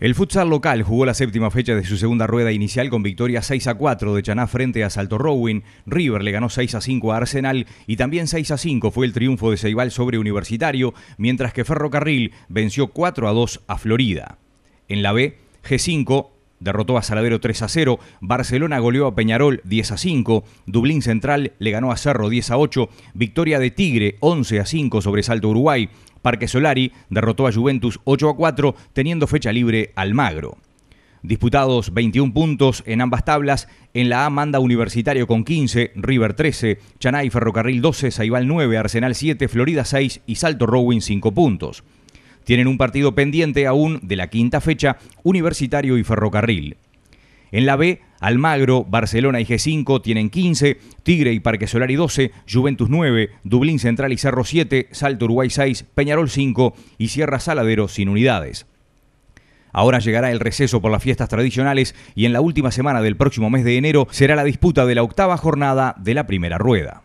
El futsal local jugó la séptima fecha de su segunda rueda inicial con victoria 6 a 4 de Chaná frente a Salto Rowing. River le ganó 6 a 5 a Arsenal y también 6 a 5 fue el triunfo de Ceibal sobre Universitario, mientras que Ferrocarril venció 4 a 2 a Florida. En la B, G5 derrotó a Saladero 3 a 0, Barcelona goleó a Peñarol 10 a 5, Dublín Central le ganó a Cerro 10 a 8, victoria de Tigre 11 a 5 sobre Salto Uruguay, Parque Solari derrotó a Juventus 8 a 4, teniendo fecha libre Almagro. Disputados 21 puntos en ambas tablas, en la A manda Universitario con 15, River 13, Chanay Ferrocarril 12, Saibal 9, Arsenal 7, Florida 6 y Salto Rowing 5 puntos. Tienen un partido pendiente aún de la quinta fecha, Universitario y Ferrocarril. En la B, Almagro, Barcelona y G5 tienen 15, Tigre y Parque Solari 12, Juventus 9, Dublín Central y Cerro 7, Salto Uruguay 6, Peñarol 5 y Sierra Saladero sin unidades. Ahora llegará el receso por las fiestas tradicionales y en la última semana del próximo mes de enero será la disputa de la octava jornada de la primera rueda.